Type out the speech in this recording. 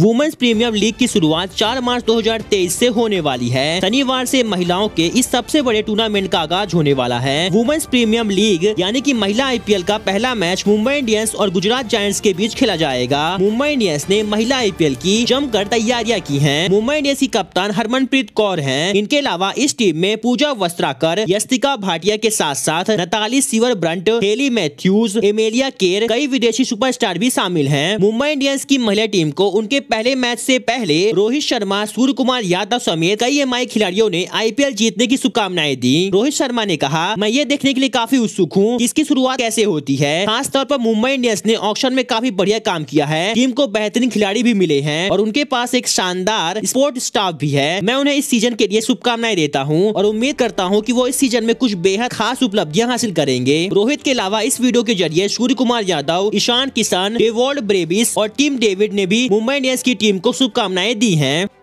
women's premier league की शुरुआत 4 मार्च 2023 से होने वाली है शनिवार से महिलाओं के इस सबसे बड़े टूर्नामेंट का आगाज होने वाला है वुमेन्स प्रीमियर लीग यानी कि महिला आईपीएल का पहला मैच मुंबई इंडियंस और गुजरात जायंट्स के बीच खेला जाएगा मुंबई इंडियंस ने महिला आईपीएल की जमकर तैयारियां की है मुंबई इंडियंस की कप्तान हरमनप्रीत कौर है इनके अलावा इस टीम में पूजा वस्त्राकर यस्तिका भाटिया के साथ साथ Natalie Sciver Brunt Hayley Matthews Amelia Kerr कई विदेशी सुपर भी शामिल है मुंबई इंडियंस की महिला टीम को उनके पहले मैच से पहले रोहित शर्मा सूर्य कुमार यादव समेत कई एम खिलाड़ियों ने आईपीएल जीतने की शुभकामनाएं दी रोहित शर्मा ने कहा मैं ये देखने के लिए काफी उत्सुक हूँ इसकी शुरुआत कैसे होती है खासतौर पर मुंबई इंडियंस ने ऑप्शन में काफी बढ़िया काम किया है टीम को बेहतरीन खिलाड़ी भी मिले हैं और उनके पास एक शानदार स्पोर्ट स्टाफ भी है मैं उन्हें इस सीजन के लिए शुभकामनाएं देता हूँ और उम्मीद करता हूँ की वो इस सीजन में कुछ बेहद खास उपलब्धियाँ हासिल करेंगे रोहित के अलावा इस वीडियो के जरिए सूर्य कुमार यादव ईशान किसान डेवॉल्ड ब्रेबिस और टीम डेविड ने भी मुंबई इंडियंस की टीम को शुभकामनाएं दी हैं